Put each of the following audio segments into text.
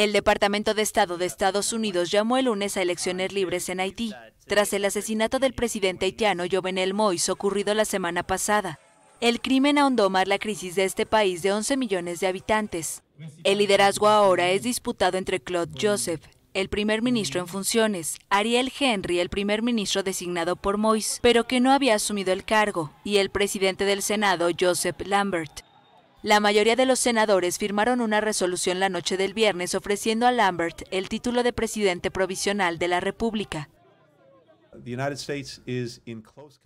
El Departamento de Estado de Estados Unidos llamó el lunes a elecciones libres en Haití, tras el asesinato del presidente haitiano Jovenel Moïse ocurrido la semana pasada. El crimen ahondó más la crisis de este país de 11 millones de habitantes. El liderazgo ahora es disputado entre Claude Joseph, el primer ministro en funciones, Ariel Henry, el primer ministro designado por Moïse, pero que no había asumido el cargo, y el presidente del Senado, Joseph Lambert. La mayoría de los senadores firmaron una resolución la noche del viernes ofreciendo a Lambert el título de presidente provisional de la República.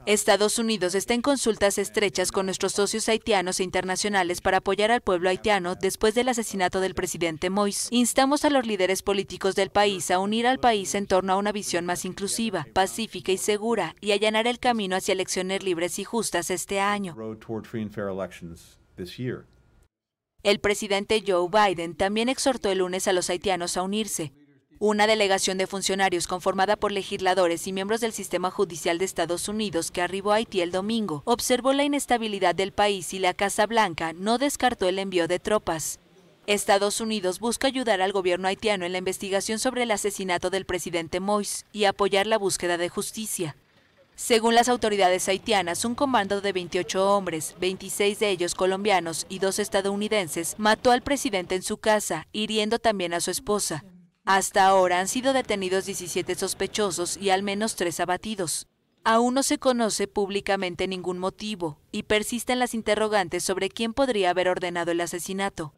Estados Unidos está en consultas estrechas con nuestros socios haitianos e internacionales para apoyar al pueblo haitiano después del asesinato del presidente Moïse. Instamos a los líderes políticos del país a unir al país en torno a una visión más inclusiva, pacífica y segura y allanar el camino hacia elecciones libres y justas este año. El presidente Joe Biden también exhortó el lunes a los haitianos a unirse. Una delegación de funcionarios conformada por legisladores y miembros del sistema judicial de Estados Unidos que arribó a Haití el domingo observó la inestabilidad del país y la Casa Blanca no descartó el envío de tropas. Estados Unidos busca ayudar al gobierno haitiano en la investigación sobre el asesinato del presidente Moïse y apoyar la búsqueda de justicia. Según las autoridades haitianas, un comando de 28 hombres, 26 de ellos colombianos y dos estadounidenses, mató al presidente en su casa, hiriendo también a su esposa. Hasta ahora han sido detenidos 17 sospechosos y al menos tres abatidos. Aún no se conoce públicamente ningún motivo y persisten las interrogantes sobre quién podría haber ordenado el asesinato.